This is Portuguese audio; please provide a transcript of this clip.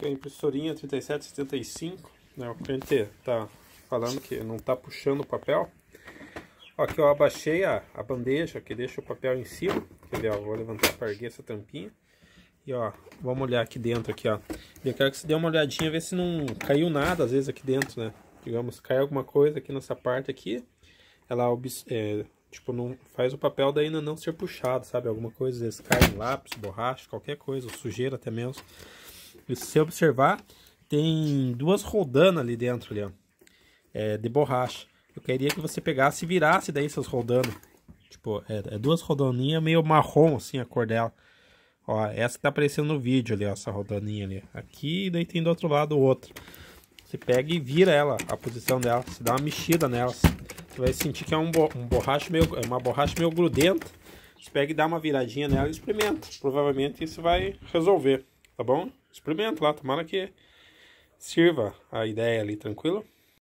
que é a impressorinha 3775, né? O cliente tá falando que não tá puxando o papel. Ó, aqui eu abaixei a, a bandeja que deixa o papel em cima. Quer ver, ó, vou levantar para erguer essa tampinha. E ó, vamos olhar aqui dentro aqui, ó. Eu quero que você dê uma olhadinha, ver se não caiu nada às vezes aqui dentro, né? Digamos, cai alguma coisa aqui nessa parte aqui. Ela é, tipo, não faz o papel daí ainda não ser puxado, sabe? Alguma coisa, às vezes cai lápis, borracha, qualquer coisa, sujeira até mesmo se você observar, tem duas rodanas ali dentro, ali, ó, é, de borracha. Eu queria que você pegasse e virasse daí essas roldanas. Tipo, é, é duas rodaninhas meio marrom, assim, a cor dela. Ó, essa que tá aparecendo no vídeo ali, ó, essa rodaninha ali. Aqui, daí tem do outro lado o outro Você pega e vira ela, a posição dela. Você dá uma mexida nela. Você vai sentir que é um, bo um borracha meio, é uma borracha meio grudenta. Você pega e dá uma viradinha nela e experimenta. Provavelmente isso vai resolver, tá bom? experimenta lá, tomara que sirva a ideia ali, tranquilo?